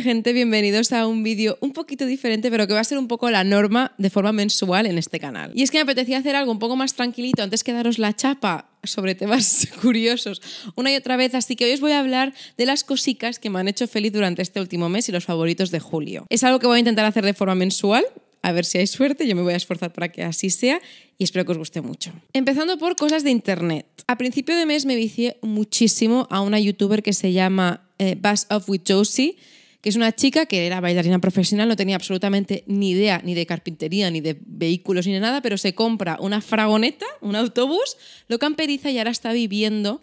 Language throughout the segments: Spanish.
gente? Bienvenidos a un vídeo un poquito diferente, pero que va a ser un poco la norma de forma mensual en este canal. Y es que me apetecía hacer algo un poco más tranquilito antes que daros la chapa sobre temas curiosos una y otra vez, así que hoy os voy a hablar de las cositas que me han hecho feliz durante este último mes y los favoritos de julio. Es algo que voy a intentar hacer de forma mensual, a ver si hay suerte, yo me voy a esforzar para que así sea y espero que os guste mucho. Empezando por cosas de internet. A principio de mes me vicié muchísimo a una youtuber que se llama eh, Bass Off with Josie que es una chica que era bailarina profesional, no tenía absolutamente ni idea ni de carpintería, ni de vehículos, ni de nada, pero se compra una fragoneta, un autobús, lo camperiza y ahora está viviendo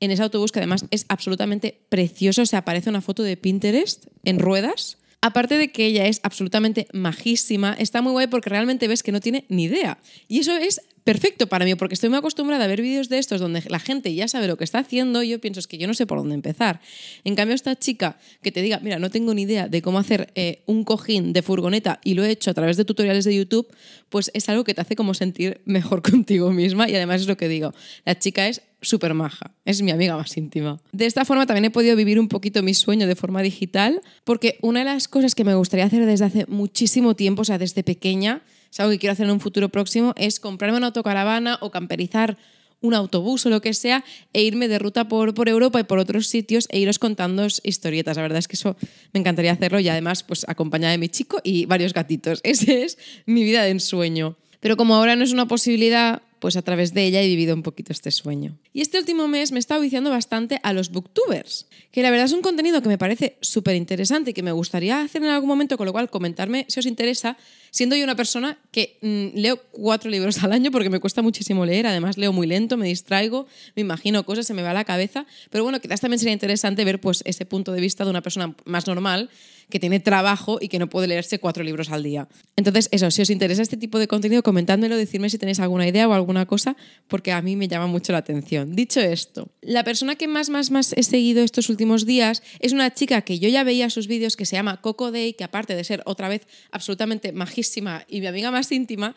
en ese autobús que además es absolutamente precioso. se aparece una foto de Pinterest en ruedas aparte de que ella es absolutamente majísima, está muy guay porque realmente ves que no tiene ni idea. Y eso es perfecto para mí, porque estoy muy acostumbrada a ver vídeos de estos donde la gente ya sabe lo que está haciendo y yo pienso es que yo no sé por dónde empezar. En cambio, esta chica que te diga, mira, no tengo ni idea de cómo hacer eh, un cojín de furgoneta y lo he hecho a través de tutoriales de YouTube, pues es algo que te hace como sentir mejor contigo misma y además es lo que digo, la chica es súper maja, es mi amiga más íntima. De esta forma también he podido vivir un poquito mi sueño de forma digital, porque una de las cosas que me gustaría hacer desde hace muchísimo tiempo, o sea, desde pequeña, es algo que quiero hacer en un futuro próximo, es comprarme una autocaravana o camperizar un autobús o lo que sea e irme de ruta por, por Europa y por otros sitios e iros contando historietas. La verdad es que eso me encantaría hacerlo y además pues acompañada de mi chico y varios gatitos. Esa es mi vida de ensueño. Pero como ahora no es una posibilidad pues a través de ella he vivido un poquito este sueño. Y este último mes me he estado viciando bastante a los booktubers, que la verdad es un contenido que me parece súper interesante y que me gustaría hacer en algún momento, con lo cual comentarme si os interesa, siendo yo una persona que mm, leo cuatro libros al año porque me cuesta muchísimo leer, además leo muy lento, me distraigo, me imagino cosas, se me va a la cabeza, pero bueno, quizás también sería interesante ver pues ese punto de vista de una persona más normal que tiene trabajo y que no puede leerse cuatro libros al día. Entonces, eso, si os interesa este tipo de contenido, comentádmelo, decirme si tenéis alguna idea o alguna una cosa porque a mí me llama mucho la atención. Dicho esto, la persona que más, más, más he seguido estos últimos días es una chica que yo ya veía sus vídeos que se llama Coco Day, que aparte de ser otra vez absolutamente majísima y mi amiga más íntima,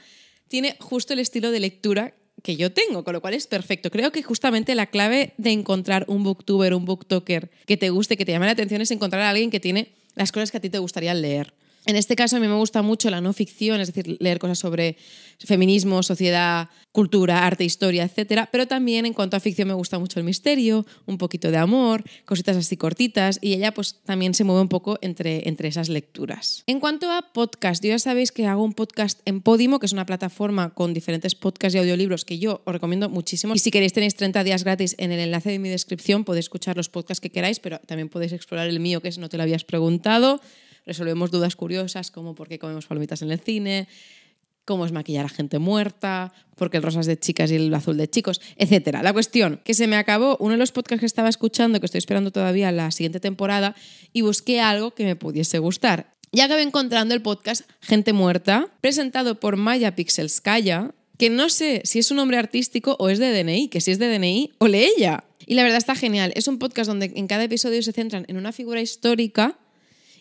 tiene justo el estilo de lectura que yo tengo, con lo cual es perfecto. Creo que justamente la clave de encontrar un booktuber, un booktoker que te guste, que te llame la atención, es encontrar a alguien que tiene las cosas que a ti te gustaría leer. En este caso a mí me gusta mucho la no ficción, es decir, leer cosas sobre feminismo, sociedad, cultura, arte, historia, etcétera, pero también en cuanto a ficción me gusta mucho el misterio, un poquito de amor, cositas así cortitas y ella pues también se mueve un poco entre, esas lecturas. En cuanto a podcast, yo ya sabéis que hago un podcast en Podimo, que es una plataforma con diferentes podcasts y audiolibros que yo os recomiendo muchísimo y si queréis tenéis 30 días gratis en el enlace de mi descripción, podéis escuchar los podcasts que queráis, pero también podéis explorar el mío que es No te lo habías preguntado resolvemos dudas curiosas como por qué comemos palomitas en el cine, cómo es maquillar a gente muerta, por qué el rosa es de chicas y el azul de chicos, etc. La cuestión, que se me acabó uno de los podcasts que estaba escuchando, que estoy esperando todavía la siguiente temporada, y busqué algo que me pudiese gustar. Y acabé encontrando el podcast Gente Muerta, presentado por Maya Pixelskaya, que no sé si es un nombre artístico o es de DNI, que si es de DNI, o le ella. Y la verdad está genial. Es un podcast donde en cada episodio se centran en una figura histórica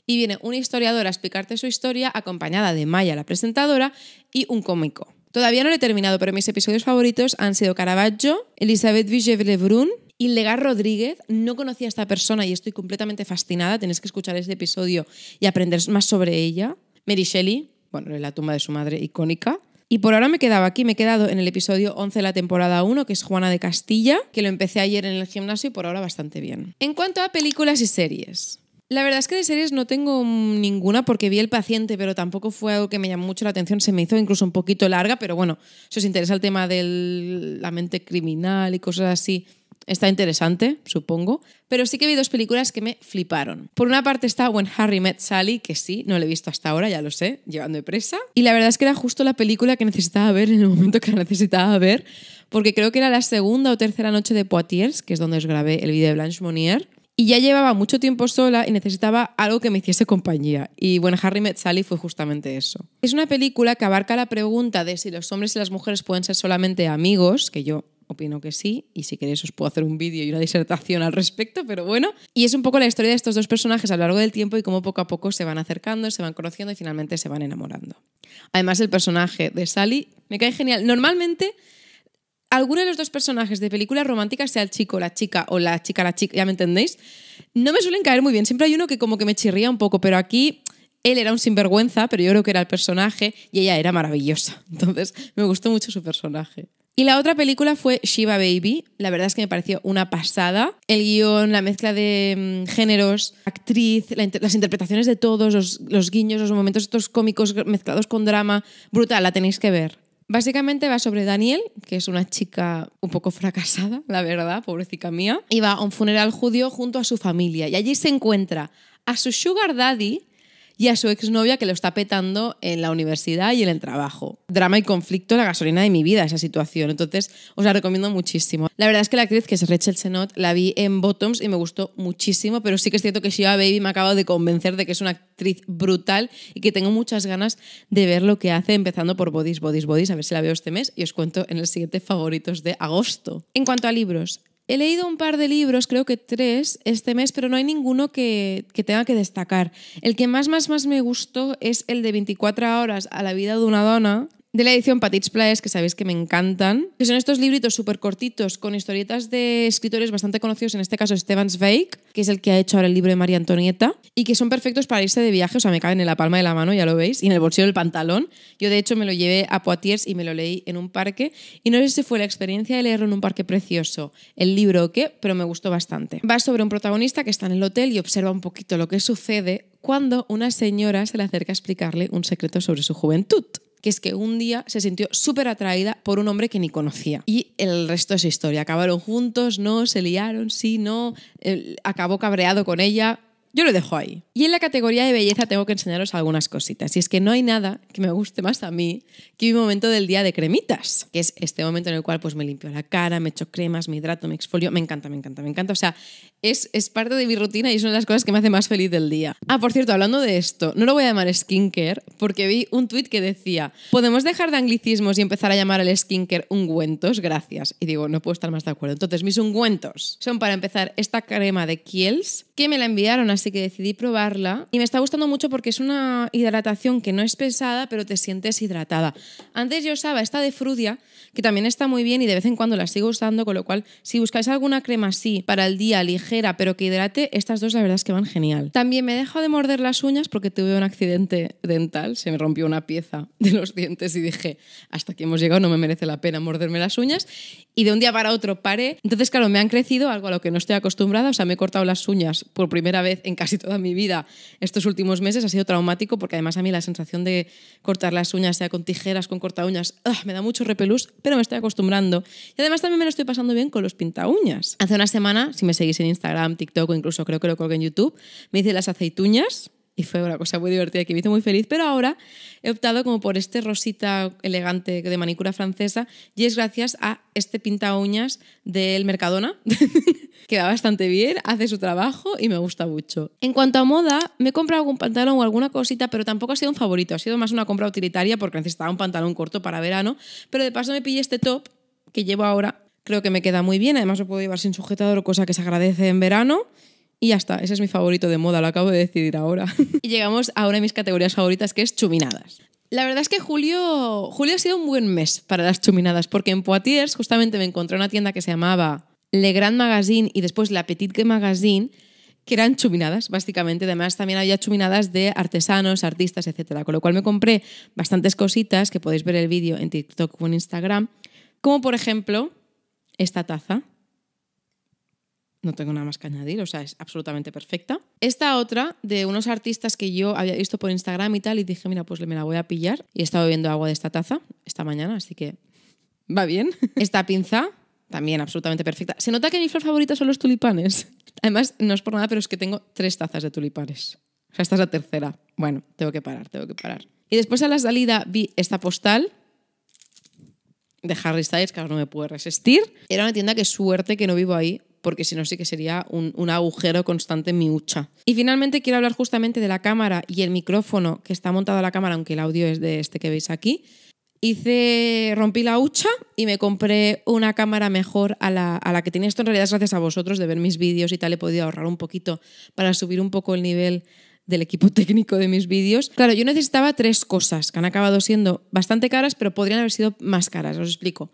y viene una historiadora a explicarte su historia acompañada de Maya, la presentadora, y un cómico. Todavía no lo he terminado, pero mis episodios favoritos han sido Caravaggio, Elizabeth lebrun y Legar Rodríguez. No conocía a esta persona y estoy completamente fascinada. Tienes que escuchar este episodio y aprender más sobre ella. Mary Shelley, bueno, la tumba de su madre icónica. Y por ahora me quedaba aquí, me he quedado en el episodio 11 de la temporada 1, que es Juana de Castilla, que lo empecé ayer en el gimnasio y por ahora bastante bien. En cuanto a películas y series, la verdad es que de series no tengo ninguna porque vi El paciente, pero tampoco fue algo que me llamó mucho la atención. Se me hizo incluso un poquito larga, pero bueno, si os interesa el tema de la mente criminal y cosas así, está interesante, supongo. Pero sí que vi dos películas que me fliparon. Por una parte está When Harry Met Sally, que sí, no la he visto hasta ahora, ya lo sé, llevando de presa. Y la verdad es que era justo la película que necesitaba ver en el momento que la necesitaba ver, porque creo que era la segunda o tercera noche de Poitiers, que es donde os grabé el vídeo de Blanche Monnier. Y ya llevaba mucho tiempo sola y necesitaba algo que me hiciese compañía. Y bueno, Harry Met Sally fue justamente eso. Es una película que abarca la pregunta de si los hombres y las mujeres pueden ser solamente amigos, que yo opino que sí, y si queréis os puedo hacer un vídeo y una disertación al respecto, pero bueno. Y es un poco la historia de estos dos personajes a lo largo del tiempo y cómo poco a poco se van acercando, se van conociendo y finalmente se van enamorando. Además, el personaje de Sally me cae genial. Normalmente alguno de los dos personajes de películas románticas, sea el chico, la chica o la chica, la chica, ya me entendéis, no me suelen caer muy bien. Siempre hay uno que como que me chirría un poco, pero aquí él era un sinvergüenza, pero yo creo que era el personaje y ella era maravillosa. Entonces me gustó mucho su personaje. Y la otra película fue Shiva Baby. La verdad es que me pareció una pasada. El guión, la mezcla de mm, géneros, actriz, las interpretaciones de todos, los, los guiños, los momentos estos cómicos mezclados con drama. Brutal, la tenéis que ver. Básicamente va sobre Daniel, que es una chica un poco fracasada, la verdad, pobrecita mía, y va a un funeral judío junto a su familia. Y allí se encuentra a su sugar daddy, y a su exnovia que lo está petando en la universidad y en el trabajo. Drama y conflicto, la gasolina de mi vida, esa situación. Entonces, os la recomiendo muchísimo. La verdad es que la actriz, que es Rachel Senot, la vi en Bottoms y me gustó muchísimo, pero sí que es cierto que Shiva Baby me acabado de convencer de que es una actriz brutal y que tengo muchas ganas de ver lo que hace, empezando por Bodies, Bodies, Bodies, a ver si la veo este mes y os cuento en el siguiente favoritos de agosto. En cuanto a libros, He leído un par de libros, creo que tres, este mes, pero no hay ninguno que, tenga que destacar. El que más, más, más me gustó es el de 24 horas a la vida de una dona, de la edición Patits Plaes, que sabéis que me encantan, que son estos libritos súper cortitos con historietas de escritores bastante conocidos, en este caso Esteban Zweig, que es el que ha hecho ahora el libro de María Antonieta, y que son perfectos para irse de viaje, o sea, me caben en la palma de la mano, ya lo veis, y en el bolsillo del pantalón. Yo, de hecho, me lo llevé a Poitiers y me lo leí en un parque, y no sé si fue la experiencia de leerlo en un parque precioso, el libro o qué, pero me gustó bastante. Va sobre un protagonista que está en el hotel y observa un poquito lo que sucede cuando una señora se le acerca a explicarle un secreto sobre su juventud que es que un día se sintió súper atraída por un hombre que ni conocía. Y el resto es historia. Acabaron juntos, no, se liaron, sí, no, acabó cabreado con ella, yo lo dejo ahí. Y en la categoría de belleza tengo que enseñaros algunas cositas. Y es que no hay nada que me guste más a mí que mi momento del día de cremitas, que es este momento en el cual pues me limpio la cara, me echo cremas, me hidrato, me exfolio. Me encanta, me encanta, me encanta. O sea, es, es parte de mi rutina y es una de las cosas que me hace más feliz del día. Ah, por cierto, hablando de esto, no lo voy a llamar skincare porque vi un tuit que decía, podemos dejar de anglicismos y empezar a llamar al skincare ungüentos, gracias. Y digo, no puedo estar más de acuerdo. Entonces, mis ungüentos son para empezar esta crema de Kiehl's que me la enviaron a así que decidí probarla y me está gustando mucho porque es una hidratación que no es pesada, pero te sientes hidratada. Antes yo usaba esta de Frudia, que también está muy bien y de vez en cuando la sigo usando, con lo cual si buscáis alguna crema así para el día ligera, pero que hidrate, estas dos la verdad es que van genial. También me dejo de morder las uñas porque tuve un accidente dental, se me rompió una pieza de los dientes y dije, hasta aquí hemos llegado, no me merece la pena morderme las uñas y de un día para otro paré. Entonces, claro, me han crecido algo a lo que no estoy acostumbrada. O sea, me he cortado las uñas por primera vez en casi toda mi vida estos últimos meses. Ha sido traumático porque además a mí la sensación de cortar las uñas, sea con tijeras, con corta uñas, ah, me da mucho repelús, pero me estoy acostumbrando. Y además también me lo estoy pasando bien con los pinta uñas. Hace una semana, si me seguís en Instagram, TikTok o incluso creo que lo colgué en YouTube, me hice las aceituñas y fue una cosa muy divertida que me hizo muy feliz, pero ahora he optado como por este rosita elegante de manicura francesa y es gracias a este pinta uñas del Mercadona, que va bastante bien, hace su trabajo y me gusta mucho. En cuanto a moda, me he comprado algún pantalón o alguna cosita, pero tampoco ha sido un favorito, ha sido más una compra utilitaria porque necesitaba un pantalón corto para verano, pero de paso me pillé este top que llevo ahora, creo que me queda muy bien, además lo puedo llevar sin sujetador, cosa que se agradece en verano. Y ya está, ese es mi favorito de moda, lo acabo de decidir ahora. y llegamos a una de mis categorías favoritas, que es chuminadas. La verdad es que julio, julio ha sido un buen mes para las chuminadas, porque en Poitiers justamente me encontré una tienda que se llamaba Le Grand Magazine y después La Petite Magazine, que eran chuminadas, básicamente. Además, también había chuminadas de artesanos, artistas, etc. Con lo cual me compré bastantes cositas que podéis ver el vídeo en TikTok o en Instagram, como por ejemplo esta taza no tengo nada más que añadir, o sea, es absolutamente perfecta. Esta otra de unos artistas que yo había visto por Instagram y tal, y dije, mira, pues me la voy a pillar. Y he estado bebiendo agua de esta taza esta mañana, así que va bien. Esta pinza, también absolutamente perfecta. Se nota que mi flor favorita son los tulipanes. Además, no es por nada, pero es que tengo tres tazas de tulipanes. O sea, esta es la tercera. Bueno, tengo que parar, tengo que parar. Y después a la salida vi esta postal de Harry Styles, que ahora no me pude resistir. Era una tienda que suerte que no vivo ahí, porque si no sí que sería un, agujero constante en mi hucha. Y finalmente quiero hablar justamente de la cámara y el micrófono que está montado a la cámara, aunque el audio es de este que veis aquí. Hice, rompí la hucha y me compré una cámara mejor a la, a la que tenía. Esto en realidad es gracias a vosotros, de ver mis vídeos y tal, he podido ahorrar un poquito para subir un poco el nivel del equipo técnico de mis vídeos. Claro, yo necesitaba tres cosas que han acabado siendo bastante caras, pero podrían haber sido más caras, os explico.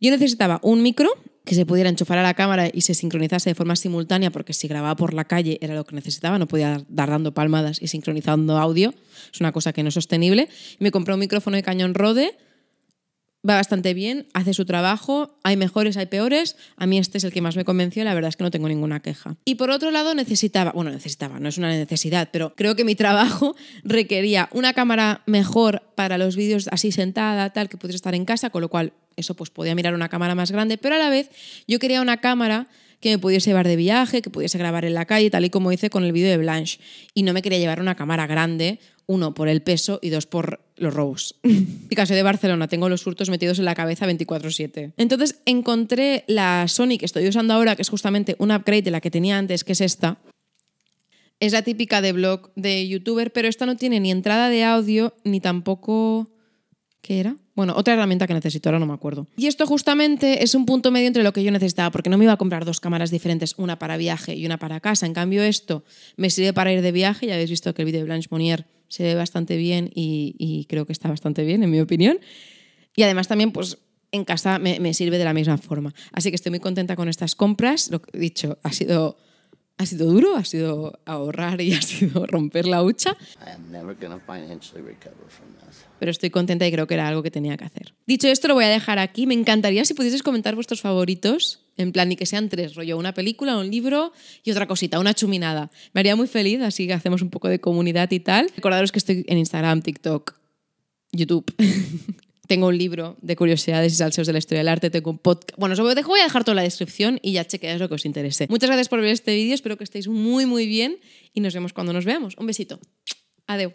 Yo necesitaba un micro, que se pudiera enchufar a la cámara y se sincronizase de forma simultánea, porque si grababa por la calle era lo que necesitaba, no podía dar dando palmadas y sincronizando audio, es una cosa que no es sostenible. Me compré un micrófono de cañón Rode, va bastante bien, hace su trabajo, hay mejores, hay peores, a mí este es el que más me convenció la verdad es que no tengo ninguna queja. Y por otro lado necesitaba, bueno, necesitaba, no es una necesidad, pero creo que mi trabajo requería una cámara mejor para los vídeos así sentada, tal, que pudiera estar en casa, con lo cual eso pues podía mirar una cámara más grande, pero a la vez yo quería una cámara que me pudiese llevar de viaje, que pudiese grabar en la calle, tal y como hice con el vídeo de Blanche. Y no me quería llevar una cámara grande, uno por el peso y dos por los robos. Y caso de Barcelona, tengo los hurtos metidos en la cabeza 24/7. Entonces encontré la Sony que estoy usando ahora, que es justamente un upgrade de la que tenía antes, que es esta. Es la típica de blog de youtuber, pero esta no tiene ni entrada de audio ni tampoco ¿Qué era? Bueno, otra herramienta que necesito, ahora no me acuerdo. Y esto justamente es un punto medio entre lo que yo necesitaba, porque no me iba a comprar dos cámaras diferentes, una para viaje y una para casa. En cambio, esto me sirve para ir de viaje. Ya habéis visto que el vídeo de Blanche Monnier se ve bastante bien y, creo que está bastante bien, en mi opinión. Y además también, pues, en casa me, me sirve de la misma forma. Así que estoy muy contenta con estas compras. Lo que he dicho, ha sido ha sido duro, ha sido ahorrar y ha sido romper la hucha. Pero estoy contenta y creo que era algo que tenía que hacer. Dicho esto, lo voy a dejar aquí. Me encantaría si pudieses comentar vuestros favoritos, en plan, y que sean tres, rollo, una película, un libro y otra cosita, una chuminada. Me haría muy feliz, así que hacemos un poco de comunidad y tal. Recordaros que estoy en Instagram, TikTok, YouTube. tengo un libro de curiosidades y salseos de la historia del arte, tengo un podcast. Bueno, os lo dejo voy a dejar todo la descripción y ya chequeáis lo que os interese. Muchas gracias por ver este vídeo, espero que estéis muy, muy bien y nos vemos cuando nos veamos. Un besito. Adeu.